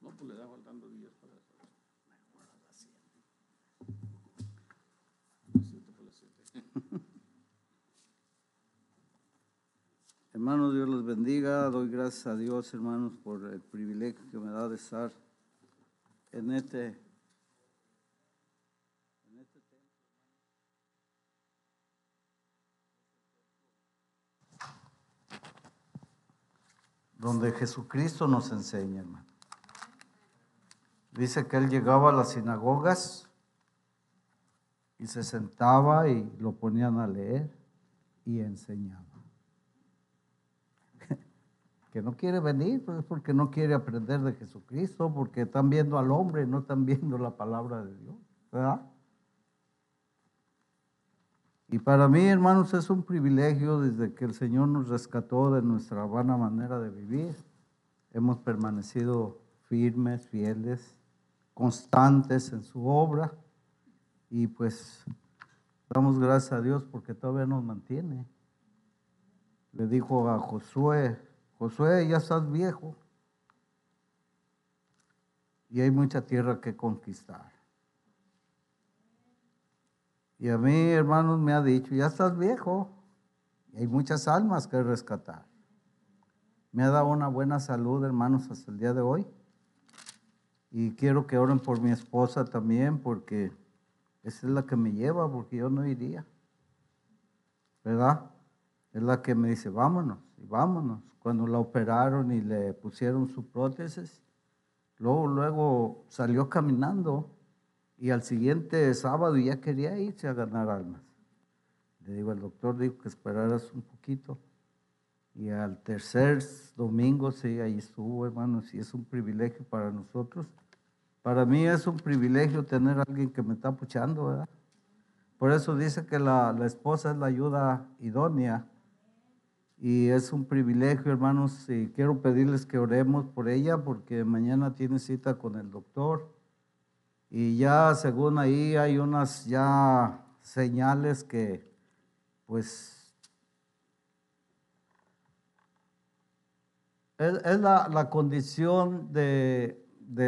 no, pues le da faltando días para eso. Me a la 7. Hermanos, Dios los bendiga. Doy gracias a Dios, hermanos, por el privilegio que me da de estar en este donde Jesucristo nos enseña, hermano. Dice que él llegaba a las sinagogas y se sentaba y lo ponían a leer y enseñaba. que no quiere venir, pues porque no quiere aprender de Jesucristo, porque están viendo al hombre y no están viendo la palabra de Dios, ¿verdad? Y para mí, hermanos, es un privilegio desde que el Señor nos rescató de nuestra vana manera de vivir. Hemos permanecido firmes, fieles, constantes en su obra. Y pues damos gracias a Dios porque todavía nos mantiene. Le dijo a Josué, Josué, ya estás viejo. Y hay mucha tierra que conquistar. Y a mí, hermanos, me ha dicho, ya estás viejo, hay muchas almas que rescatar. Me ha dado una buena salud, hermanos, hasta el día de hoy. Y quiero que oren por mi esposa también, porque esa es la que me lleva, porque yo no iría. ¿Verdad? Es la que me dice, vámonos, y vámonos. Cuando la operaron y le pusieron su prótesis, luego, luego salió caminando y al siguiente sábado ya quería irse a ganar almas. Le digo, al doctor dijo que esperaras un poquito. Y al tercer domingo, sí, ahí estuvo, hermanos, y es un privilegio para nosotros. Para mí es un privilegio tener a alguien que me está puchando, ¿verdad? Por eso dice que la, la esposa es la ayuda idónea. Y es un privilegio, hermanos, y quiero pedirles que oremos por ella porque mañana tiene cita con el doctor y ya según ahí hay unas ya señales que pues es, la, condición de,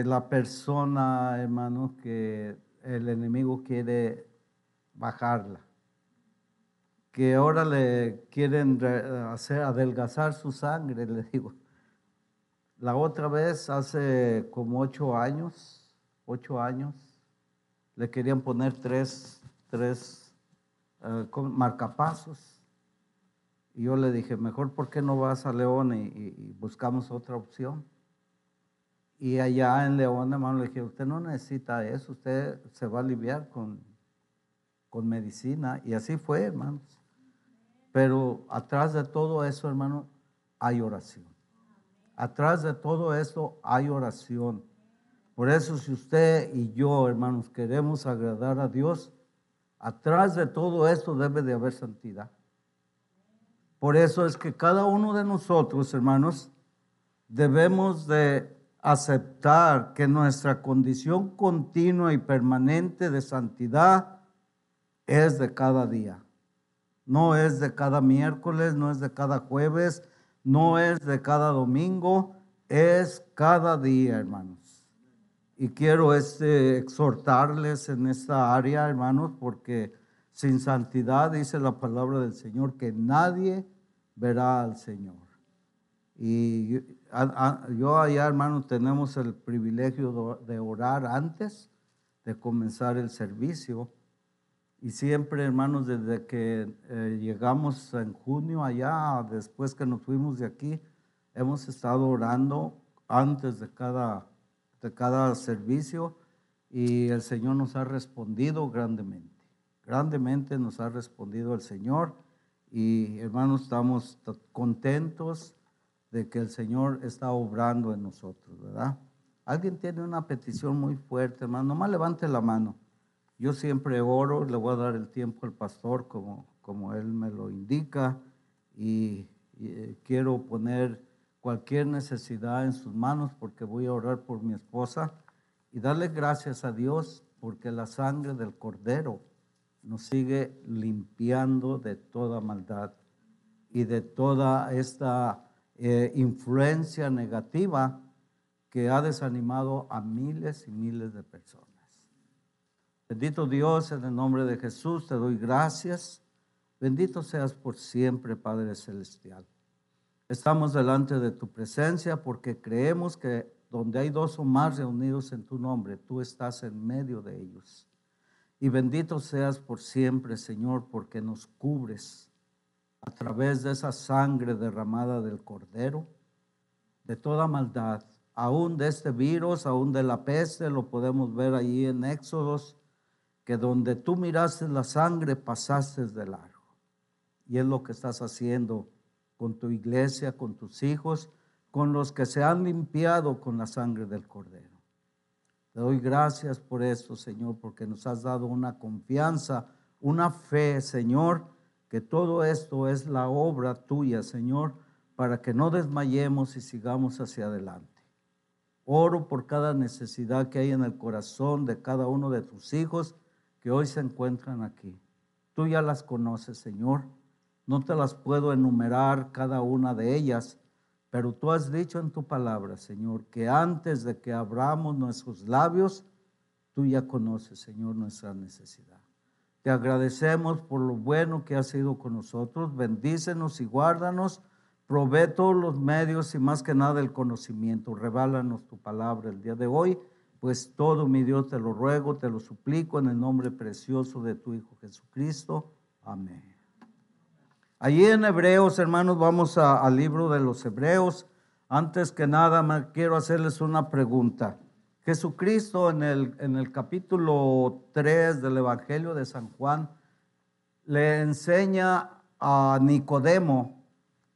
la persona, hermano, que el enemigo quiere bajarla que ahora le quieren hacer adelgazar su sangre, le digo. La otra vez, hace como ocho años, ocho años, le querían poner tres, tres eh, marcapasos. Y yo le dije, mejor ¿por qué no vas a León y, buscamos otra opción? Y allá en León, hermano, le dije, usted no necesita eso, usted se va a aliviar con, con medicina. Y así fue, hermanos. Pero atrás de todo eso, hermano, hay oración. Atrás de todo eso hay oración. Por eso si usted y yo, hermanos, queremos agradar a Dios, atrás de todo esto debe de haber santidad. Por eso es que cada uno de nosotros, hermanos, debemos de aceptar que nuestra condición continua y permanente de santidad es de cada día. No es de cada miércoles, no es de cada jueves, no es de cada domingo, es cada día, hermanos. Y quiero este, exhortarles en esta área, hermanos, porque sin santidad dice la palabra del Señor que nadie verá al Señor. Y yo allá, hermanos, tenemos el privilegio de orar antes de comenzar el servicio. Y siempre, hermanos, desde que eh, llegamos en junio allá, después que nos fuimos de aquí, hemos estado orando antes de cada de cada servicio y el Señor nos ha respondido grandemente. Grandemente nos ha respondido el Señor y hermanos, estamos contentos de que el Señor está obrando en nosotros, ¿verdad? Alguien tiene una petición muy fuerte, hermano, nomás levante la mano. Yo siempre oro, le voy a dar el tiempo al pastor como, como él me lo indica y, eh, quiero poner cualquier necesidad en sus manos porque voy a orar por mi esposa y darle gracias a Dios porque la sangre del cordero nos sigue limpiando de toda maldad y de toda esta eh, influencia negativa que ha desanimado a miles y miles de personas. Bendito Dios, en el nombre de Jesús te doy gracias. Bendito seas por siempre, Padre Celestial. Estamos delante de tu presencia porque creemos que donde hay dos o más reunidos en tu nombre, tú estás en medio de ellos. Y bendito seas por siempre, Señor, porque nos cubres a través de esa sangre derramada del Cordero, de toda maldad, aún de este virus, aún de la peste, lo podemos ver allí en Éxodos, que donde tú miraste la sangre pasaste de largo. Y es lo que estás haciendo con tu iglesia, con tus hijos, con los que se han limpiado con la sangre del Cordero. Te doy gracias por eso, Señor, porque nos has dado una confianza, una fe, Señor, que todo esto es la obra tuya, Señor, para que no desmayemos y sigamos hacia adelante. Oro por cada necesidad que hay en el corazón de cada uno de tus hijos que hoy se encuentran aquí. Tú ya las conoces, Señor no te las puedo enumerar cada una de ellas, pero tú has dicho en tu palabra, Señor, que antes de que abramos nuestros labios, tú ya conoces, Señor, nuestra necesidad. Te agradecemos por lo bueno que has sido con nosotros. Bendícenos y guárdanos. Provee todos los medios y más que nada el conocimiento. Reválanos tu palabra el día de hoy. Pues todo, mi Dios, te lo ruego, te lo suplico en el nombre precioso de tu Hijo Jesucristo. Amén. Allí en Hebreos, hermanos, vamos al libro de los Hebreos. Antes que nada, quiero hacerles una pregunta. Jesucristo en el, en el capítulo 3 del Evangelio de San Juan le enseña a Nicodemo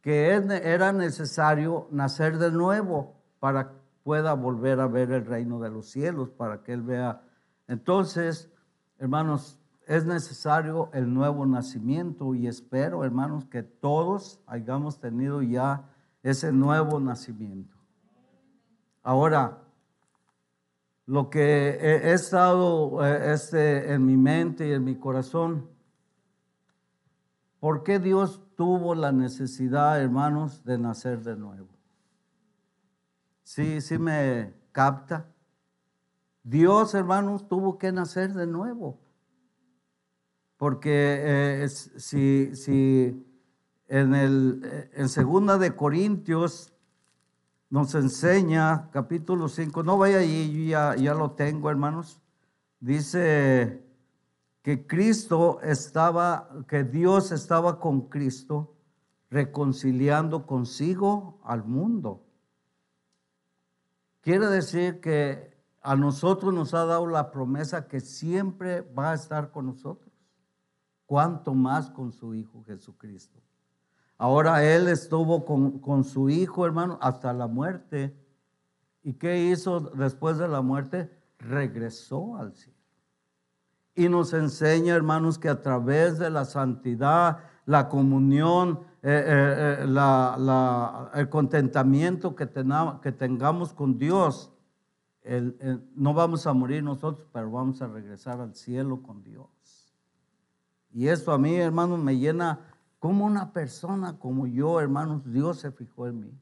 que era necesario nacer de nuevo para que pueda volver a ver el reino de los cielos, para que él vea. Entonces, hermanos, es necesario el nuevo nacimiento y espero, hermanos, que todos hayamos tenido ya ese nuevo nacimiento. Ahora, lo que he, estado eh, este, en mi mente y en mi corazón, ¿por qué Dios tuvo la necesidad, hermanos, de nacer de nuevo? Sí, sí me capta. Dios, hermanos, tuvo que nacer de nuevo porque eh, si, en, el, eh, segunda de Corintios nos enseña, capítulo 5, no vaya allí, ya, ya lo tengo, hermanos. Dice que Cristo estaba, que Dios estaba con Cristo reconciliando consigo al mundo. Quiere decir que a nosotros nos ha dado la promesa que siempre va a estar con nosotros cuanto más con su Hijo Jesucristo. Ahora Él estuvo con, su Hijo, hermano, hasta la muerte. ¿Y qué hizo después de la muerte? Regresó al cielo. Y nos enseña, hermanos, que a través de la santidad, la comunión, eh, eh, eh, el contentamiento que, tengamos con Dios, no vamos a morir nosotros, pero vamos a regresar al cielo con Dios. Y eso a mí, hermanos, me llena como una persona como yo, hermanos, Dios se fijó en mí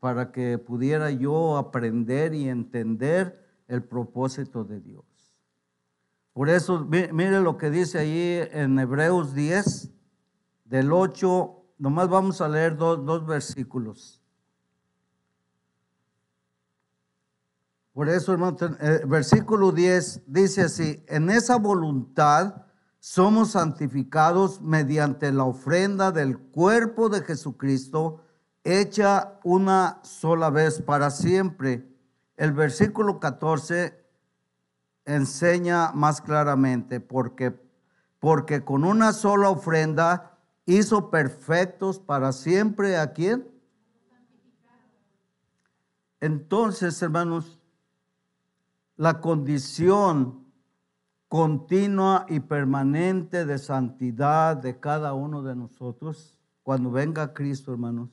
para que pudiera yo aprender y entender el propósito de Dios. Por eso, mire lo que dice ahí en Hebreos 10, del 8, nomás vamos a leer dos, dos versículos. Por eso, hermano, el eh, versículo 10 dice así, en esa voluntad, somos santificados mediante la ofrenda del cuerpo de Jesucristo, hecha una sola vez para siempre. El versículo 14 enseña más claramente, porque, porque con una sola ofrenda hizo perfectos para siempre a quién. Entonces, hermanos, la condición continua y permanente de santidad de cada uno de nosotros, cuando venga Cristo, hermanos,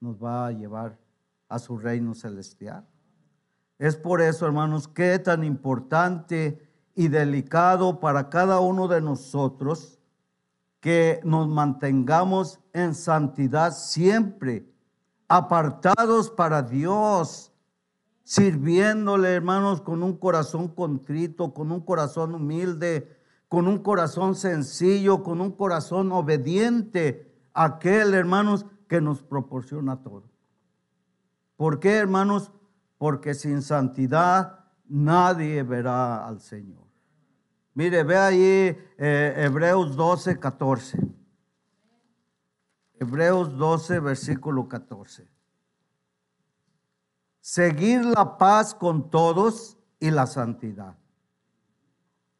nos va a llevar a su reino celestial. Es por eso, hermanos, que tan importante y delicado para cada uno de nosotros que nos mantengamos en santidad siempre, apartados para Dios sirviéndole, hermanos, con un corazón contrito, con un corazón humilde, con un corazón sencillo, con un corazón obediente a aquel, hermanos, que nos proporciona todo. ¿Por qué, hermanos? Porque sin santidad nadie verá al Señor. Mire, ve ahí eh, Hebreos 12, 14. Hebreos 12, versículo 14 seguir la paz con todos y la santidad,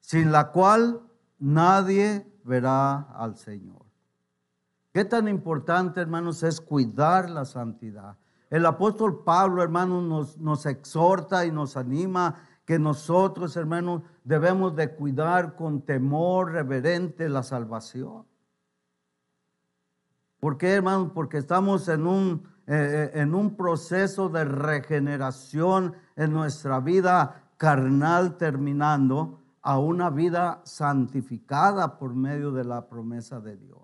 sin la cual nadie verá al Señor. Qué tan importante, hermanos, es cuidar la santidad. El apóstol Pablo, hermanos, nos, exhorta y nos anima que nosotros, hermanos, debemos de cuidar con temor reverente la salvación. ¿Por qué, hermanos? Porque estamos en un eh, eh, en un proceso de regeneración en nuestra vida carnal terminando a una vida santificada por medio de la promesa de Dios.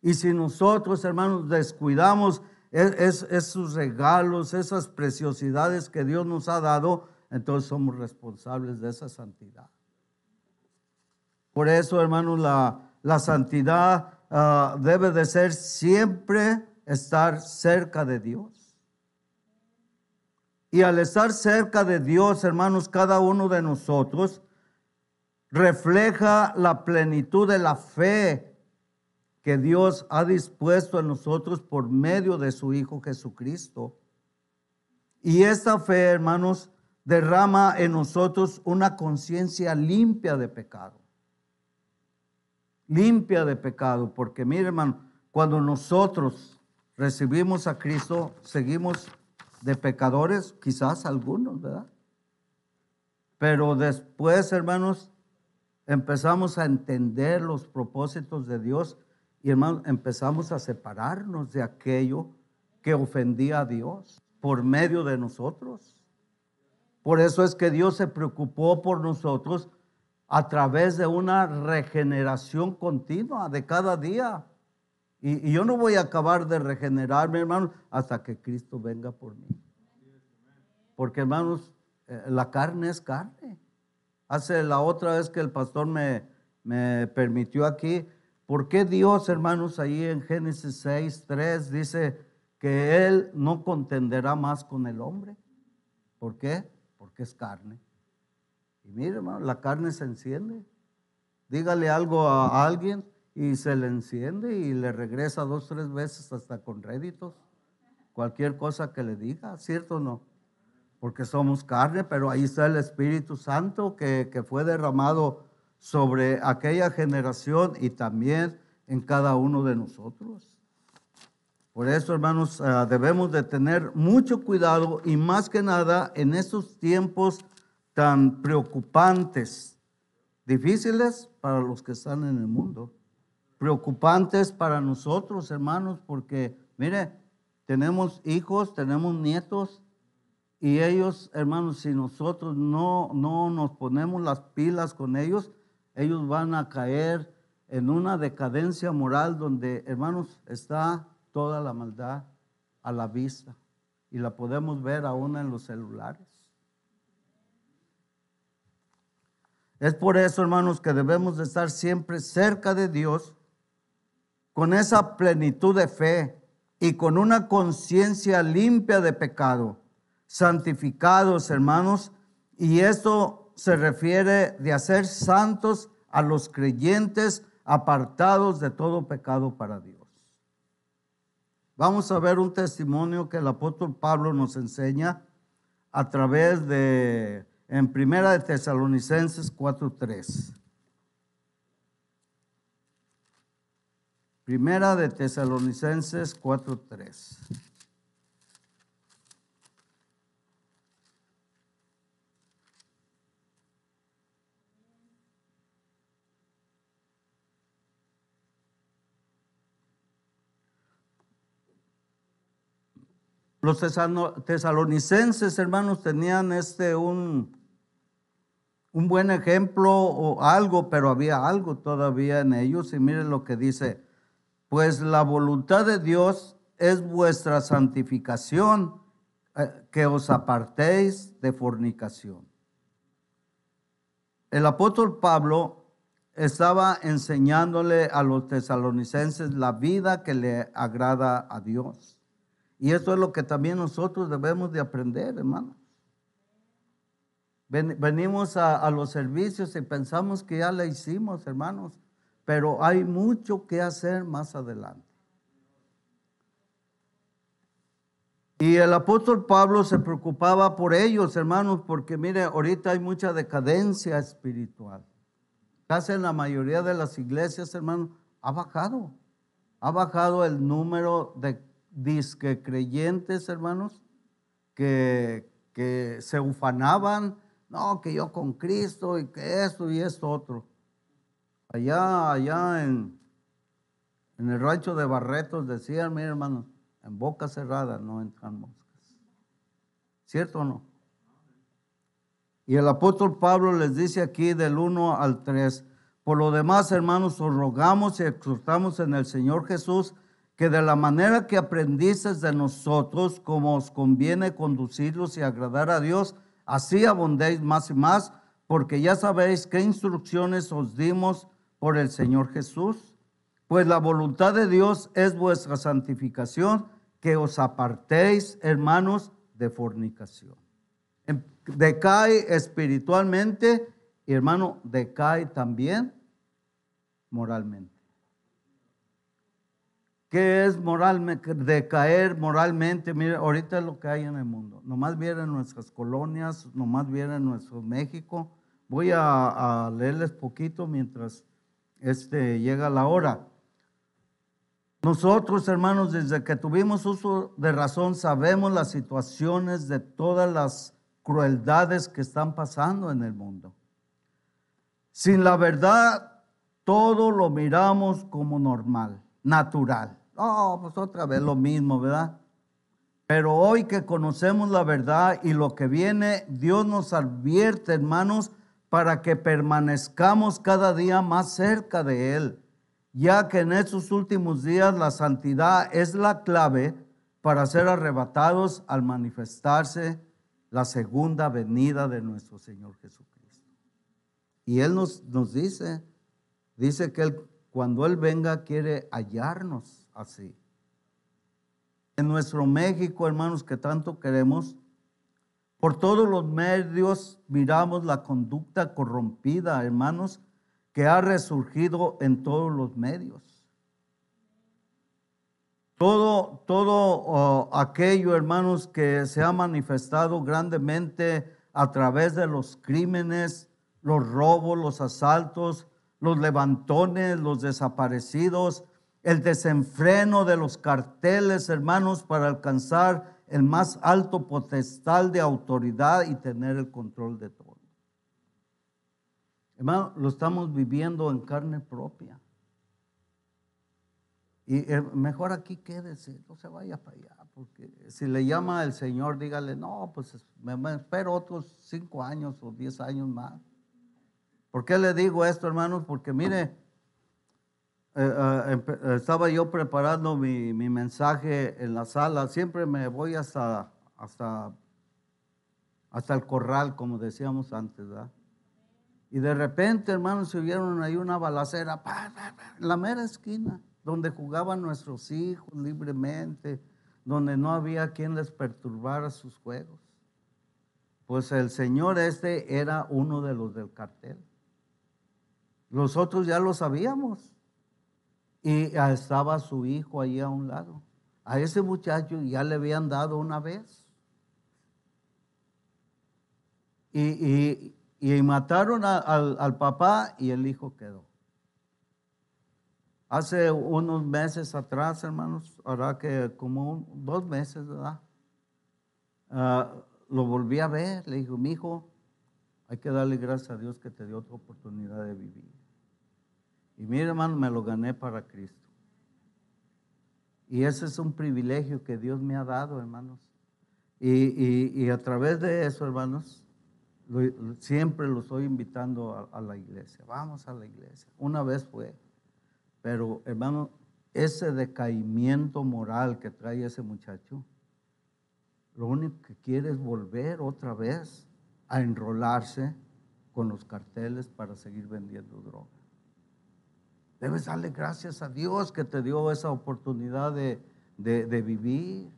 Y si nosotros, hermanos, descuidamos e-, esos regalos, esas preciosidades que Dios nos ha dado, entonces somos responsables de esa santidad. Por eso, hermanos, la, santidad ah, debe de ser siempre estar cerca de Dios. Y al estar cerca de Dios, hermanos, cada uno de nosotros refleja la plenitud de la fe que Dios ha dispuesto en nosotros por medio de su Hijo Jesucristo. Y esta fe, hermanos, derrama en nosotros una conciencia limpia de pecado. Limpia de pecado, porque mire hermano, cuando nosotros recibimos a Cristo, seguimos de pecadores, quizás algunos, ¿verdad? Pero después, hermanos, empezamos a entender los propósitos de Dios y, hermanos, empezamos a separarnos de aquello que ofendía a Dios por medio de nosotros. Por eso es que Dios se preocupó por nosotros a través de una regeneración continua de cada día y, yo no voy a acabar de regenerarme, hermanos, hasta que Cristo venga por mí. Porque, hermanos, eh, la carne es carne. Hace la otra vez que el pastor me, me permitió aquí, ¿por qué Dios, hermanos, ahí en Génesis 6, 3 dice que Él no contenderá más con el hombre? ¿Por qué? Porque es carne. Y mire, hermano, la carne se enciende. Dígale algo a alguien y se le enciende y le regresa dos, tres veces hasta con réditos. Cualquier cosa que le diga, ¿cierto o no? Porque somos carne, pero ahí está el Espíritu Santo que, fue derramado sobre aquella generación y también en cada uno de nosotros. Por eso, hermanos, ah, debemos de tener mucho cuidado y más que nada en estos tiempos tan preocupantes, difíciles para los que están en el mundo preocupantes para nosotros, hermanos, porque, mire, tenemos hijos, tenemos nietos, y ellos, hermanos, si nosotros no, no nos ponemos las pilas con ellos, ellos van a caer en una decadencia moral donde, hermanos, está toda la maldad a la vista y la podemos ver aún en los celulares. Es por eso, hermanos, que debemos de estar siempre cerca de Dios con esa plenitud de fe y con una conciencia limpia de pecado, santificados hermanos, y esto se refiere de hacer santos a los creyentes apartados de todo pecado para Dios. Vamos a ver un testimonio que el apóstol Pablo nos enseña a través de en Primera de Tesalonicenses 4:3. Primera de Tesalonicenses 4:3. Los tesalonicenses, hermanos, tenían este un, un buen ejemplo o algo, pero había algo todavía en ellos. Y miren lo que dice pues la voluntad de Dios es vuestra santificación, eh, que os apartéis de fornicación. El apóstol Pablo estaba enseñándole a los tesalonicenses la vida que le agrada a Dios. Y eso es lo que también nosotros debemos de aprender, hermanos. venimos a, a los servicios y pensamos que ya la hicimos, hermanos. Pero hay mucho que hacer más adelante. Y el apóstol Pablo se preocupaba por ellos, hermanos, porque mire, ahorita hay mucha decadencia espiritual. Casi en la mayoría de las iglesias, hermanos, ha bajado. Ha bajado el número de disque creyentes, hermanos, que, que se ufanaban, no, que yo con Cristo y que esto y esto otro. Allá, allá en, el rancho de Barretos decían, mi hermano, en boca cerrada no entran moscas. ¿Cierto o no? Y el apóstol Pablo les dice aquí del 1 al 3, por lo demás, hermanos, os rogamos y exhortamos en el Señor Jesús que de la manera que aprendices de nosotros, como os conviene conducirlos y agradar a Dios, así abundéis más y más, porque ya sabéis qué instrucciones os dimos por el Señor Jesús, pues la voluntad de Dios es vuestra santificación, que os apartéis, hermanos, de fornicación. Em, decae espiritualmente y, hermano, decae también moralmente. ¿Qué es moralmente? Decaer moralmente. Mire, ahorita es lo que hay en el mundo. Nomás vienen nuestras colonias, nomás viene nuestro México. Voy a, a leerles poquito mientras este, llega la hora. Nosotros, hermanos, desde que tuvimos uso de razón, sabemos las situaciones de todas las crueldades que están pasando en el mundo. Sin la verdad, todo lo miramos como normal, natural. Ah, pues otra vez lo mismo, ¿verdad? Pero hoy que conocemos la verdad y lo que viene, Dios nos advierte, hermanos, para que permanezcamos cada día más cerca de Él, ya que en esos últimos días la santidad es la clave para ser arrebatados al manifestarse la segunda venida de nuestro Señor Jesucristo. Y Él nos, nos dice, dice que cuando Él venga quiere hallarnos así. En nuestro México, hermanos, que tanto queremos, por todos los medios miramos la conducta corrompida, hermanos, que ha resurgido en todos los medios. Todo, todo oh, aquello, hermanos, que se ha manifestado grandemente a través de los crímenes, los robos, los asaltos, los levantones, los desaparecidos, el desenfreno de los carteles, hermanos, para alcanzar el más alto potestal de autoridad y tener el control de todo. Hermano, lo estamos viviendo en carne propia. Y eh, mejor aquí quédese, no se vaya para allá, porque si le llama el Señor, dígale, no, pues me, espero otros cinco años o diez años más. ¿Por qué le digo esto, hermanos? Porque mire, eh, ah, eh, estaba yo preparando mi, mensaje en la sala, siempre me voy hasta, hasta, hasta el corral, como decíamos antes, ¿verdad? Y de repente, hermanos, se hubieron ahí una balacera, en la mera esquina, donde jugaban nuestros hijos libremente, donde no había quien les perturbara sus juegos. Pues el señor este era uno de los del cartel. nosotros ya lo sabíamos y estaba su hijo allí a un lado. A ese muchacho ya le habían dado una vez. Y, mataron al, papá y el hijo quedó. Hace unos meses atrás, hermanos, ahora que como dos meses, ¿verdad? Ah, lo volví a ver, le dijo, mi hijo, hay que darle gracias a Dios que te dio otra oportunidad de vivir. Y mire, hermano, me lo gané para Cristo. Y ese es un privilegio que Dios me ha dado, hermanos. Y, a través de eso, hermanos, siempre lo estoy invitando a, la iglesia. Vamos a la iglesia. Una vez fue. Pero, hermano, ese decaimiento moral que trae ese muchacho, lo único que quiere es volver otra vez a enrolarse con los carteles para seguir vendiendo drogas. Debes darle gracias a Dios que te dio esa oportunidad de, vivir.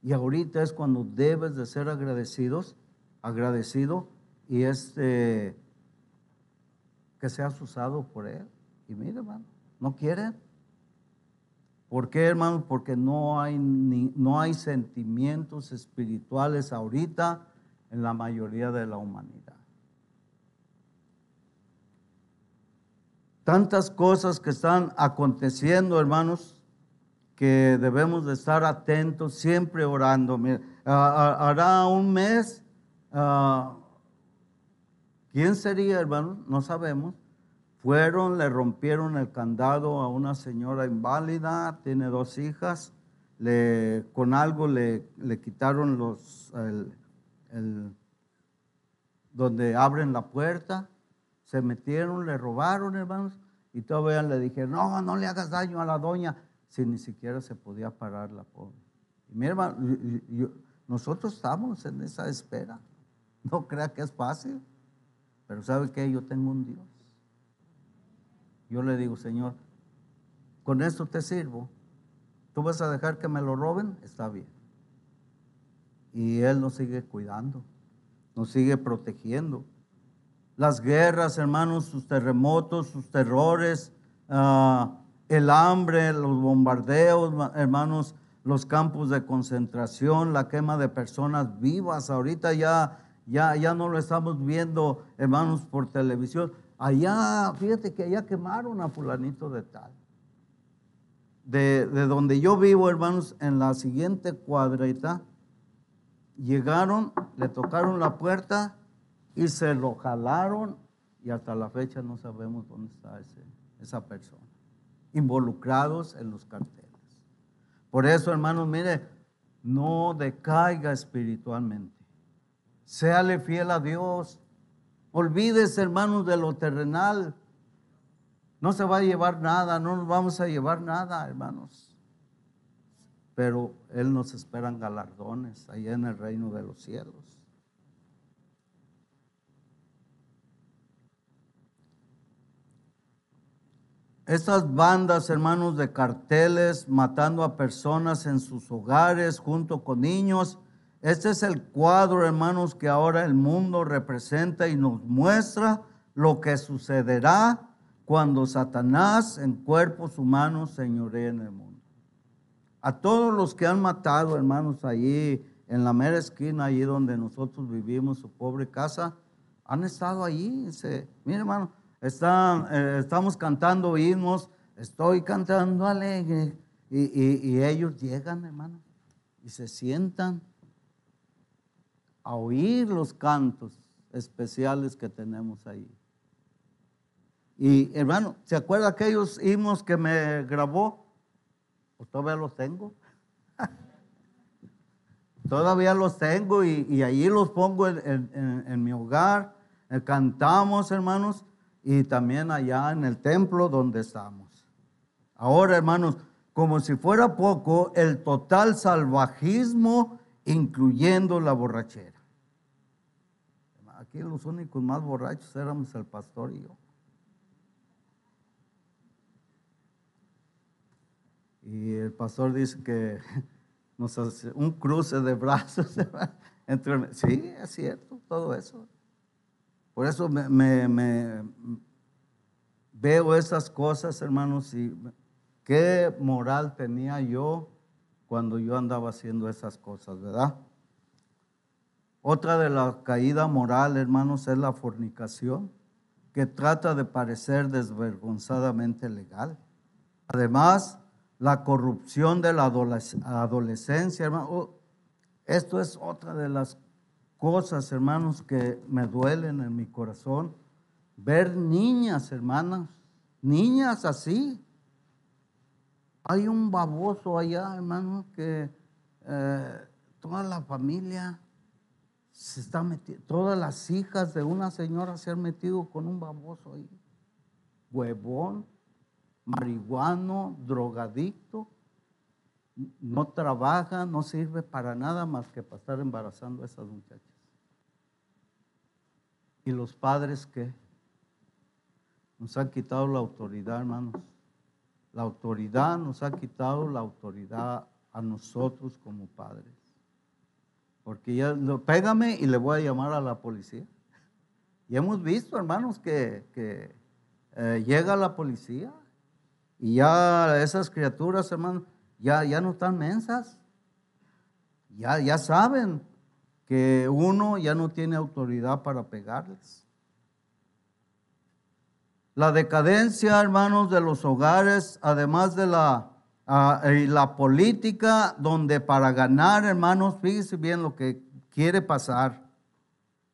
Y ahorita es cuando debes de ser agradecidos, agradecido y este que seas usado por él. Y mira, hermano, no quieren. ¿Por qué, hermano? Porque no hay, no hay sentimientos espirituales ahorita en la mayoría de la humanidad. tantas cosas que están aconteciendo, hermanos, que debemos de estar atentos, siempre orando. Ah, ah, hará un mes, ah, ¿quién sería, hermano, No sabemos. Fueron, le rompieron el candado a una señora inválida, tiene dos hijas, con algo le, quitaron los, donde abren la puerta se metieron, le robaron, hermanos, y todavía le dijeron, no, no le hagas daño a la doña, si ni siquiera se podía parar la pobre. Y mi hermano, nosotros estamos en esa espera. No crea que es fácil, pero ¿sabe qué? Yo tengo un Dios. Yo le digo, Señor, con esto te sirvo. ¿Tú vas a dejar que me lo roben? Está bien. Y Él nos sigue cuidando, nos sigue protegiendo las guerras, hermanos, sus terremotos, sus terrores, ah, el hambre, los bombardeos, hermanos, los campos de concentración, la quema de personas vivas. Ahorita ya, ya, ya no lo estamos viendo, hermanos, por televisión. Allá, fíjate que allá quemaron a fulanito de tal. De, de, donde yo vivo, hermanos, en la siguiente cuadrita, llegaron, le tocaron la puerta y se lo jalaron y hasta la fecha no sabemos dónde está esa persona. Involucrados en los carteles. Por eso, hermanos, mire, no decaiga espiritualmente. Séale fiel a Dios. Olvídese, hermanos, de lo terrenal. No se va a llevar nada, no nos vamos a llevar nada, hermanos. Pero Él nos espera en galardones allá en el reino de los cielos. Estas bandas, hermanos, de carteles matando a personas en sus hogares junto con niños. Este es el cuadro, hermanos, que ahora el mundo representa y nos muestra lo que sucederá cuando Satanás en cuerpos humanos señoree en el mundo. A todos los que han matado, hermanos, allí en la mera esquina, allí donde nosotros vivimos, su pobre casa, han estado allí. mire, hermano, eh, estamos cantando himnos, estoy cantando alegre. Y, ellos llegan, hermano, y se sientan a oír los cantos especiales que tenemos ahí. Y hermano, ¿se acuerda aquellos himnos que me grabó? Pues todavía los tengo? todavía los tengo y, y los pongo en, mi hogar. Eh, cantamos, hermanos, y también allá en el templo donde estamos. Ahora, hermanos, como si fuera poco, el total salvajismo, incluyendo la borrachera. Aquí los únicos más borrachos éramos el pastor y yo. Y el pastor dice que nos hace un cruce de brazos. Entre, sí, es cierto, todo eso. Por eso me, veo esas cosas, hermanos, y qué moral tenía yo cuando yo andaba haciendo esas cosas, ¿verdad? Otra de las caídas moral, hermanos, es la fornicación, que trata de parecer desvergonzadamente legal. Además, la corrupción de la adolescencia, hermano, oh, esto es otra de las cosas, hermanos, que me duelen en mi corazón. Ver niñas, hermanas, niñas así. Hay un baboso allá, hermanos, que eh, toda la familia se está metiendo, todas las hijas de una señora se han metido con un baboso ahí. Huevón, marihuano, drogadicto no trabaja, no sirve para nada más que para estar embarazando a esas muchachas. Y los padres que nos han quitado la autoridad, hermanos. La autoridad nos ha quitado la autoridad a nosotros como padres. Porque ya pégame y le voy a llamar a la policía. Y hemos visto, hermanos, que, eh, llega la policía y ya esas criaturas, hermanos, ya, ya no están mensas. Ya, ya saben que uno ya no tiene autoridad para pegarles. La decadencia, hermanos, de los hogares, además de la, ah, la política, donde para ganar, hermanos, fíjense bien lo que quiere pasar.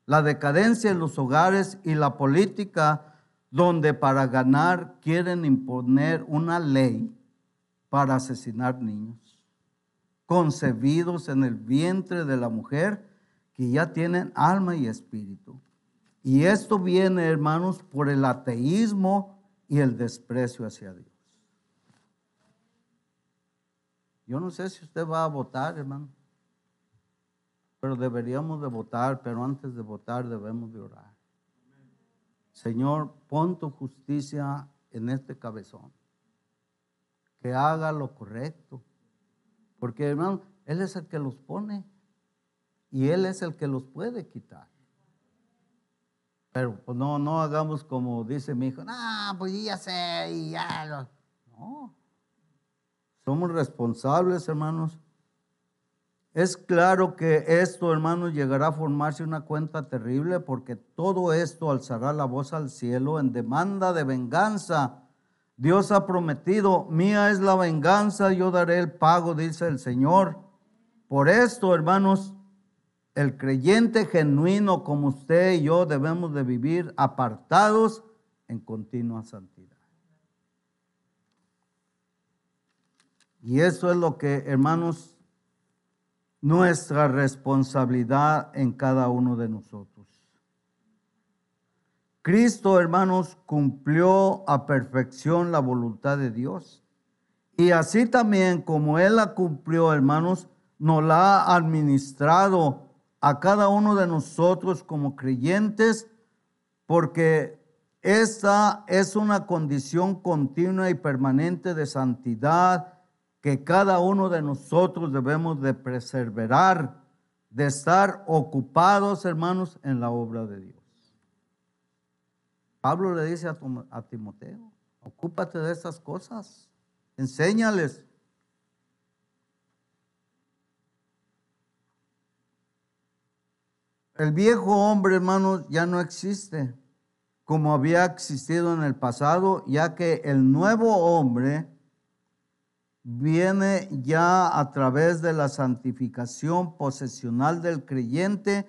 La decadencia en los hogares y la política, donde para ganar quieren imponer una ley para asesinar niños, concebidos en el vientre de la mujer que ya tienen alma y espíritu. Y esto viene, hermanos, por el ateísmo y el desprecio hacia Dios. Yo no sé si usted va a votar, hermano, pero deberíamos de votar, pero antes de votar debemos de orar. Señor, pon tu justicia en este cabezón, que haga lo correcto, porque hermano, Él es el que los pone. Y Él es el que los puede quitar. Pero pues, no, no hagamos como dice mi hijo, no pues ya sé, y ya lo... No. Somos responsables, hermanos. Es claro que esto, hermanos, llegará a formarse una cuenta terrible porque todo esto alzará la voz al cielo en demanda de venganza. Dios ha prometido, mía es la venganza, yo daré el pago, dice el Señor. Por esto, hermanos, el creyente genuino como usted y yo debemos de vivir apartados en continua santidad. Y eso es lo que, hermanos, nuestra responsabilidad en cada uno de nosotros. Cristo, hermanos, cumplió a perfección la voluntad de Dios. Y así también como Él la cumplió, hermanos, nos la ha administrado a cada uno de nosotros como creyentes, porque esta es una condición continua y permanente de santidad que cada uno de nosotros debemos de preservar, de estar ocupados, hermanos, en la obra de Dios. Pablo le dice a, Timoteo, ocúpate de estas cosas, enséñales, El viejo hombre, hermanos, ya no existe como había existido en el pasado, ya que el nuevo hombre viene ya a través de la santificación posesional del creyente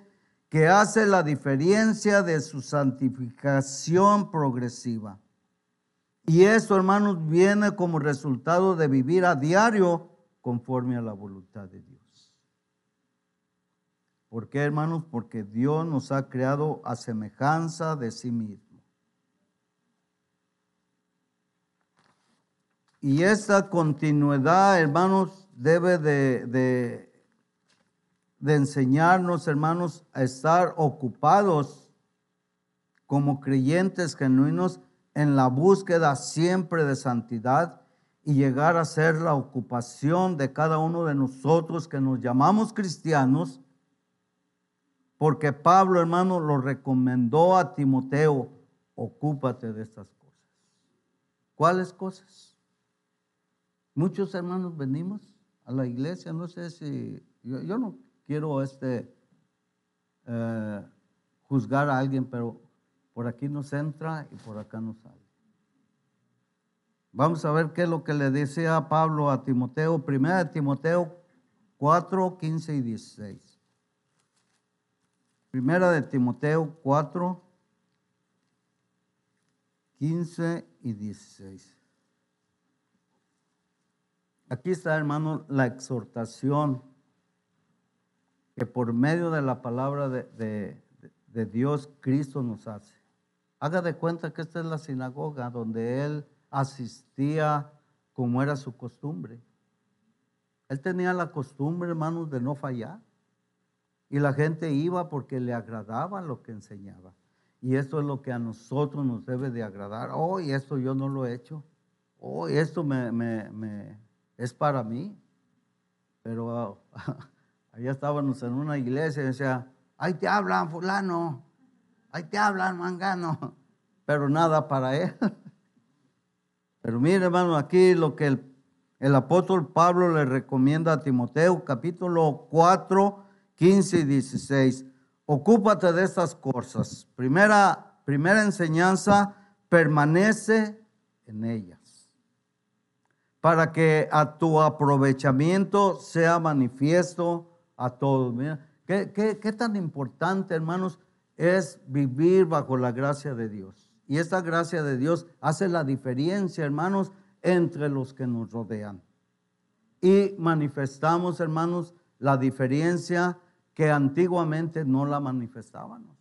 que hace la diferencia de su santificación progresiva. Y esto, hermanos, viene como resultado de vivir a diario conforme a la voluntad de Dios. ¿Por qué, hermanos? Porque Dios nos ha creado a semejanza de sí mismo. Y esta continuidad, hermanos, debe de, enseñarnos, hermanos, a estar ocupados como creyentes genuinos en la búsqueda siempre de santidad y llegar a ser la ocupación de cada uno de nosotros que nos llamamos cristianos porque Pablo, hermano, lo recomendó a Timoteo, ocúpate de estas cosas. ¿Cuáles cosas? Muchos hermanos venimos a la iglesia, no sé si, yo, no quiero este, eh, juzgar a alguien, pero por aquí nos entra y por acá nos sale. Vamos a ver qué es lo que le decía Pablo a Timoteo, primera de Timoteo 4, 15 y 16. Primera de Timoteo 4, 15 y 16. Aquí está, hermano, la exhortación que por medio de la palabra de, de Dios Cristo nos hace. Haga de cuenta que esta es la sinagoga donde él asistía como era su costumbre. Él tenía la costumbre, hermanos, de no fallar. Y la gente iba porque le agradaba lo que enseñaba. Y eso es lo que a nosotros nos debe de agradar. Oh, esto yo no lo he hecho. Oh, esto me, es para mí. Pero allá estábamos en una iglesia y decía, ahí te hablan fulano, ahí te hablan mangano. Pero nada para él. Pero mire hermano, aquí lo que el, el apóstol Pablo le recomienda a Timoteo, capítulo 4, 15 y 16. Ocúpate de estas cosas. Primera, primera enseñanza, permanece en ellas, para que a tu aprovechamiento sea manifiesto a todos. Mira, ¿qué, qué tan importante, hermanos, es vivir bajo la gracia de Dios. Y esta gracia de Dios hace la diferencia, hermanos, entre los que nos rodean. Y manifestamos, hermanos, la diferencia que antiguamente no la manifestábamos,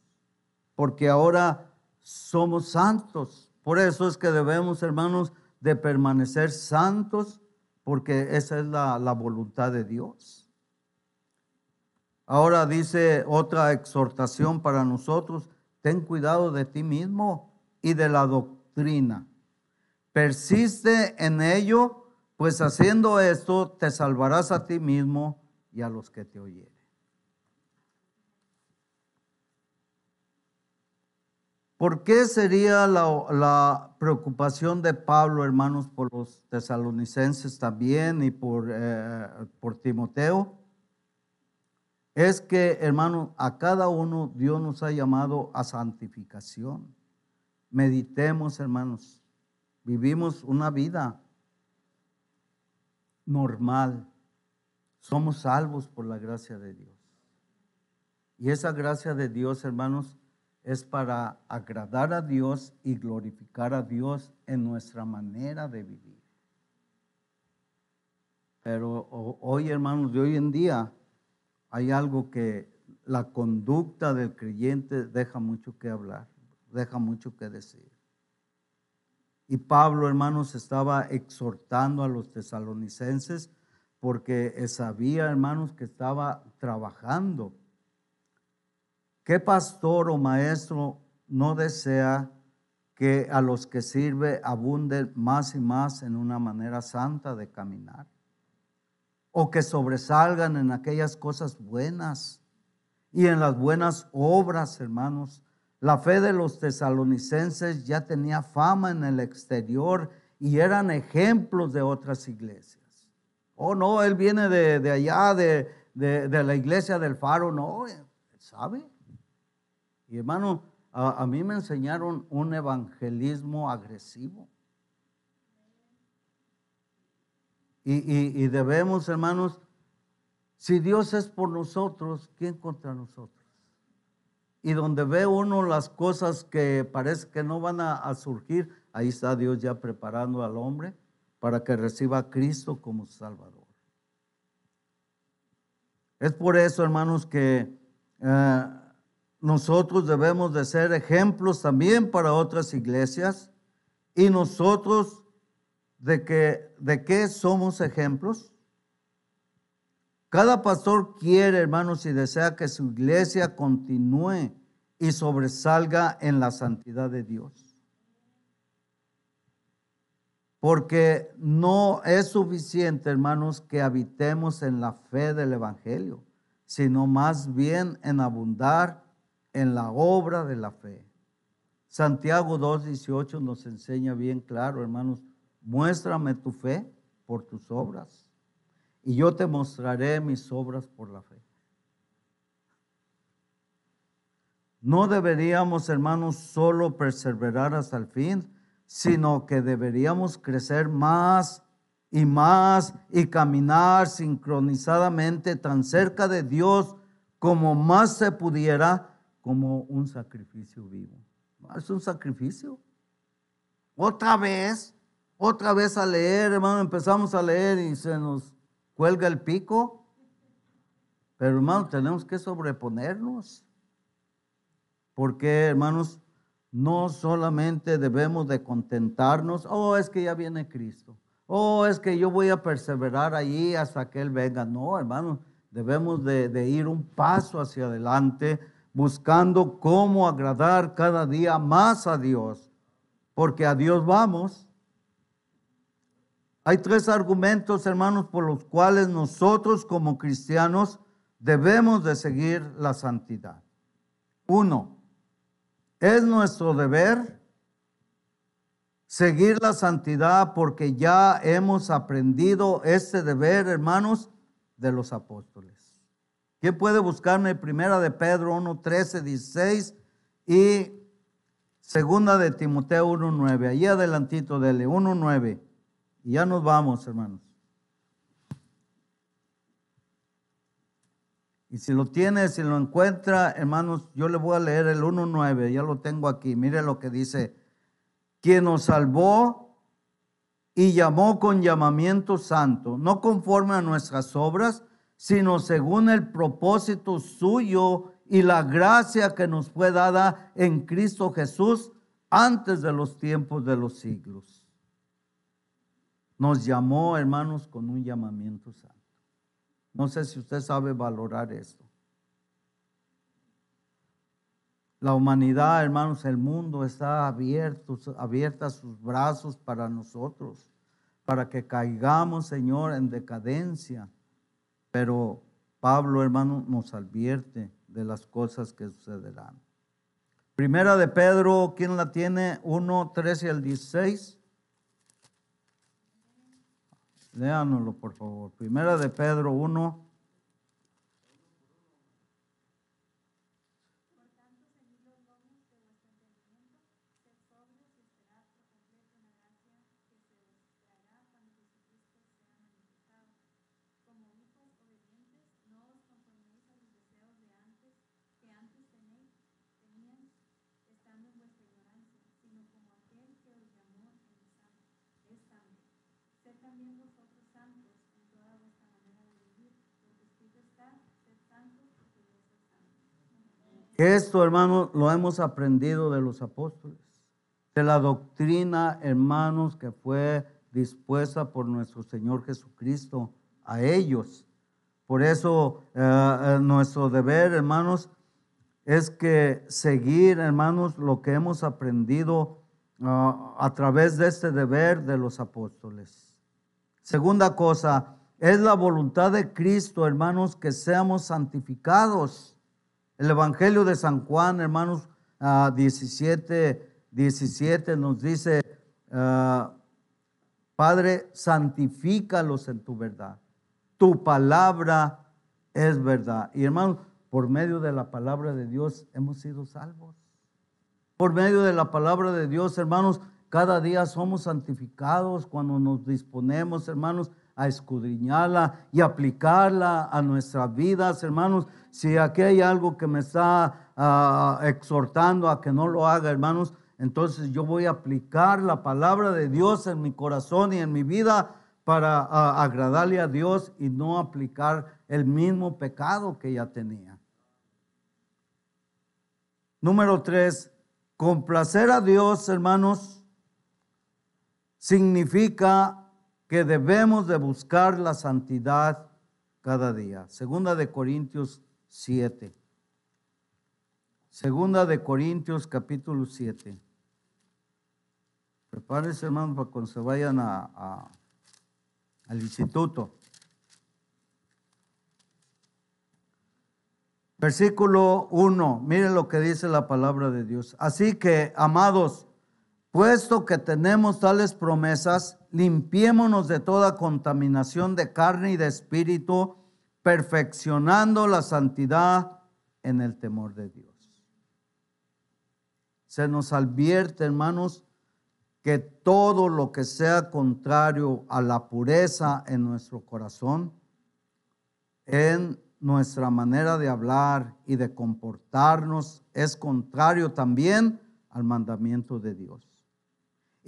porque ahora somos santos. Por eso es que debemos, hermanos, de permanecer santos, porque esa es la, la voluntad de Dios. Ahora dice otra exhortación para nosotros, ten cuidado de ti mismo y de la doctrina. Persiste en ello, pues haciendo esto te salvarás a ti mismo y a los que te oyen. ¿Por qué sería la, preocupación de Pablo, hermanos, por los tesalonicenses también y por, eh, por Timoteo? Es que, hermanos, a cada uno Dios nos ha llamado a santificación. Meditemos, hermanos. Vivimos una vida normal. Somos salvos por la gracia de Dios. Y esa gracia de Dios, hermanos, es para agradar a Dios y glorificar a Dios en nuestra manera de vivir. Pero hoy, hermanos, de hoy en día hay algo que la conducta del creyente deja mucho que hablar, deja mucho que decir. Y Pablo, hermanos, estaba exhortando a los tesalonicenses porque sabía, hermanos, que estaba trabajando ¿Qué pastor o maestro no desea que a los que sirve abunden más y más en una manera santa de caminar? O que sobresalgan en aquellas cosas buenas y en las buenas obras, hermanos. La fe de los tesalonicenses ya tenía fama en el exterior y eran ejemplos de otras iglesias. Oh, no, él viene de, allá, de, de la iglesia del faro, no, sabe. Y hermano, a, mí me enseñaron un evangelismo agresivo. Y, debemos, hermanos, si Dios es por nosotros, ¿quién contra nosotros? Y donde ve uno las cosas que parece que no van a, surgir, ahí está Dios ya preparando al hombre para que reciba a Cristo como Salvador. Es por eso, hermanos, que eh, nosotros debemos de ser ejemplos también para otras iglesias y nosotros de que de qué somos ejemplos. Cada pastor quiere, hermanos, y desea que su iglesia continúe y sobresalga en la santidad de Dios. Porque no es suficiente, hermanos, que habitemos en la fe del Evangelio, sino más bien en abundar en la obra de la fe. Santiago 2.18 nos enseña bien claro, hermanos, muéstrame tu fe por tus obras y yo te mostraré mis obras por la fe. No deberíamos, hermanos, solo perseverar hasta el fin, sino que deberíamos crecer más y más y caminar sincronizadamente tan cerca de Dios como más se pudiera como un sacrificio vivo. Es un sacrificio. Otra vez, otra vez a leer, hermano, empezamos a leer y se nos cuelga el pico. Pero hermano, tenemos que sobreponernos. Porque, hermanos, no solamente debemos de contentarnos, oh, es que ya viene Cristo. Oh, es que yo voy a perseverar allí hasta que Él venga. No, hermano, debemos de, de ir un paso hacia adelante buscando cómo agradar cada día más a Dios, porque a Dios vamos. Hay tres argumentos, hermanos, por los cuales nosotros como cristianos debemos de seguir la santidad. Uno, es nuestro deber seguir la santidad porque ya hemos aprendido este deber, hermanos, de los apóstoles. Qué puede buscarme? Primera de Pedro 1, 13, 16 y segunda de Timoteo 1, 9. Ahí adelantito, dele 1, 9. Y ya nos vamos, hermanos. Y si lo tiene, si lo encuentra, hermanos, yo le voy a leer el 1.9, ya lo tengo aquí. Mire lo que dice, quien nos salvó y llamó con llamamiento santo, no conforme a nuestras obras, sino según el propósito suyo y la gracia que nos fue dada en Cristo Jesús antes de los tiempos de los siglos. Nos llamó, hermanos, con un llamamiento santo. No sé si usted sabe valorar esto. La humanidad, hermanos, el mundo está abierto, abierta sus brazos para nosotros, para que caigamos, Señor, en decadencia pero Pablo, hermano, nos advierte de las cosas que sucederán. Primera de Pedro, ¿quién la tiene? 1, 13 al 16. Léanoslo, por favor. Primera de Pedro 1, Esto, hermanos, lo hemos aprendido de los apóstoles, de la doctrina, hermanos, que fue dispuesta por nuestro Señor Jesucristo a ellos. Por eso eh, eh, nuestro deber, hermanos, es que seguir, hermanos, lo que hemos aprendido ah, a través de este deber de los apóstoles. Segunda cosa, es la voluntad de Cristo, hermanos, que seamos santificados. El Evangelio de San Juan, hermanos, 17, ah, 17 nos dice, ah, Padre, santifícalos en tu verdad. Tu palabra es verdad. Y hermanos, por medio de la palabra de Dios hemos sido salvos. Por medio de la palabra de Dios, hermanos, cada día somos santificados cuando nos disponemos, hermanos, a escudriñarla y aplicarla a nuestras vidas, hermanos. Si aquí hay algo que me está ah, exhortando a que no lo haga, hermanos, entonces yo voy a aplicar la palabra de Dios en mi corazón y en mi vida para ah, agradarle a Dios y no aplicar el mismo pecado que ya tenía. Número tres, complacer a Dios, hermanos, significa que debemos de buscar la santidad cada día. Segunda de Corintios 7. Segunda de Corintios capítulo 7. Prepárense, hermanos, para cuando se vayan al instituto. Versículo 1. Miren lo que dice la palabra de Dios. Así que, amados, Puesto que tenemos tales promesas, limpiémonos de toda contaminación de carne y de espíritu, perfeccionando la santidad en el temor de Dios. Se nos advierte, hermanos, que todo lo que sea contrario a la pureza en nuestro corazón, en nuestra manera de hablar y de comportarnos, es contrario también al mandamiento de Dios.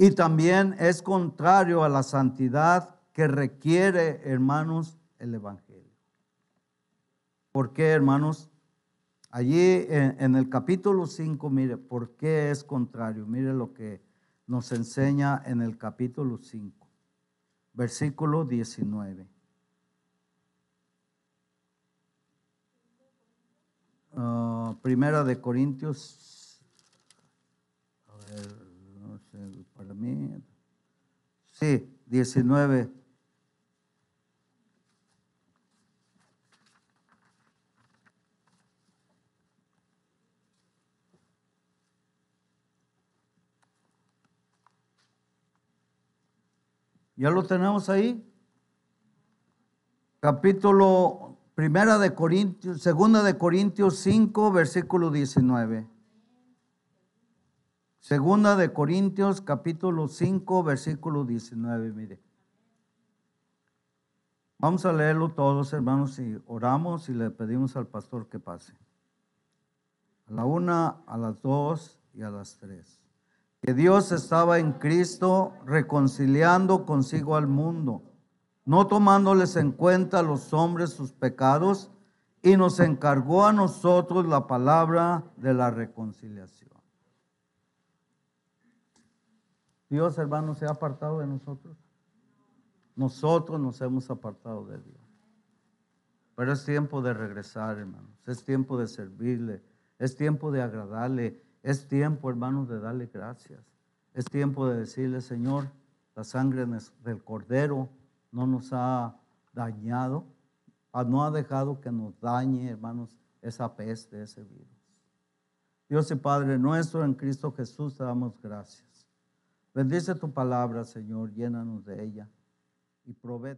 Y también es contrario a la santidad que requiere, hermanos, el Evangelio. ¿Por qué, hermanos? Allí en, el capítulo 5, mire, ¿por qué es contrario? Mire lo que nos enseña en el capítulo 5, versículo 19. Ah, primera de Corintios. A ver. Sí, 19. ¿Ya lo tenemos ahí? Capítulo Primera de Corintios, Segunda de Corintios 5, versículo 19. Segunda de Corintios capítulo 5 versículo 19, mire. Vamos a leerlo todos, hermanos, y oramos y le pedimos al pastor que pase. A la una, a las dos y a las tres. Que Dios estaba en Cristo reconciliando consigo al mundo, no tomándoles en cuenta a los hombres sus pecados, y nos encargó a nosotros la palabra de la reconciliación. Dios, hermano, se ha apartado de nosotros. Nosotros nos hemos apartado de Dios. Pero es tiempo de regresar, hermanos. Es tiempo de servirle. Es tiempo de agradarle. Es tiempo, hermanos, de darle gracias. Es tiempo de decirle, Señor, la sangre del cordero no nos ha dañado. Ah, no ha dejado que nos dañe, hermanos, esa peste, ese virus. Dios y Padre nuestro, en Cristo Jesús te damos gracias. Bendice tu palabra, Señor, llénanos de ella y provee